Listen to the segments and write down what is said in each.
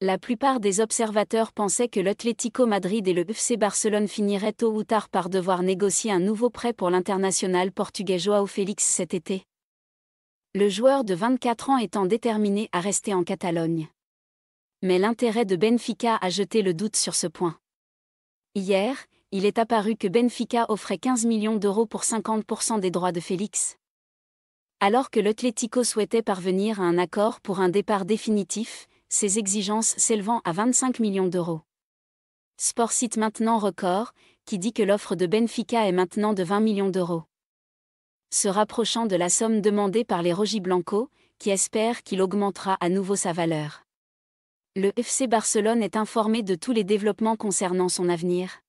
la plupart des observateurs pensaient que l'Atlético Madrid et le FC Barcelone finiraient tôt ou tard par devoir négocier un nouveau prêt pour l'international portugais Joao Félix cet été. Le joueur de 24 ans étant déterminé à rester en Catalogne. Mais l'intérêt de Benfica a jeté le doute sur ce point. Hier, il est apparu que Benfica offrait 15 millions d'euros pour 50% des droits de Félix. Alors que l'Atlético souhaitait parvenir à un accord pour un départ définitif, ses exigences s'élevant à 25 millions d'euros. Sport maintenant Record, qui dit que l'offre de Benfica est maintenant de 20 millions d'euros. Se rapprochant de la somme demandée par les Rogi Blanco, qui espèrent qu'il augmentera à nouveau sa valeur. Le FC Barcelone est informé de tous les développements concernant son avenir.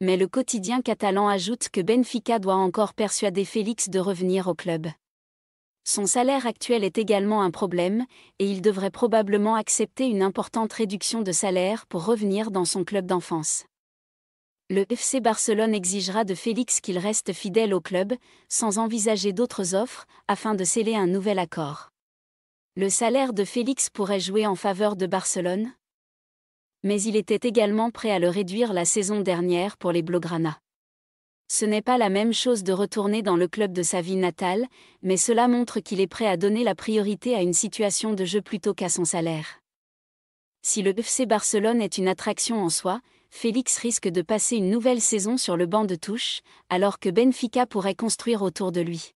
Mais le quotidien catalan ajoute que Benfica doit encore persuader Félix de revenir au club. Son salaire actuel est également un problème, et il devrait probablement accepter une importante réduction de salaire pour revenir dans son club d'enfance. Le FC Barcelone exigera de Félix qu'il reste fidèle au club, sans envisager d'autres offres, afin de sceller un nouvel accord. Le salaire de Félix pourrait jouer en faveur de Barcelone, mais il était également prêt à le réduire la saison dernière pour les Blaugrana. Ce n'est pas la même chose de retourner dans le club de sa vie natale, mais cela montre qu'il est prêt à donner la priorité à une situation de jeu plutôt qu'à son salaire. Si le FC Barcelone est une attraction en soi, Félix risque de passer une nouvelle saison sur le banc de touche, alors que Benfica pourrait construire autour de lui.